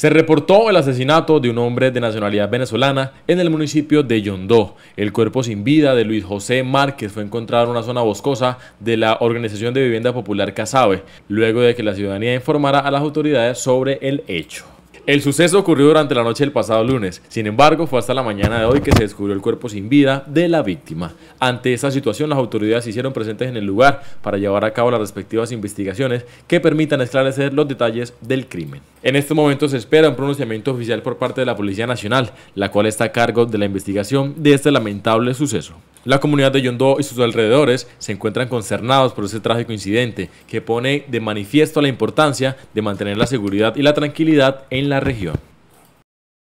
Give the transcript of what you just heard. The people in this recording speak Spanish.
Se reportó el asesinato de un hombre de nacionalidad venezolana en el municipio de Yondó. El cuerpo sin vida de Luis José Márquez fue encontrado en una zona boscosa de la Organización de Vivienda Popular Casabe, luego de que la ciudadanía informara a las autoridades sobre el hecho. El suceso ocurrió durante la noche del pasado lunes, sin embargo fue hasta la mañana de hoy que se descubrió el cuerpo sin vida de la víctima. Ante esta situación las autoridades se hicieron presentes en el lugar para llevar a cabo las respectivas investigaciones que permitan esclarecer los detalles del crimen. En este momento se espera un pronunciamiento oficial por parte de la Policía Nacional, la cual está a cargo de la investigación de este lamentable suceso. La comunidad de Yondó y sus alrededores se encuentran concernados por ese trágico incidente que pone de manifiesto la importancia de mantener la seguridad y la tranquilidad en la región.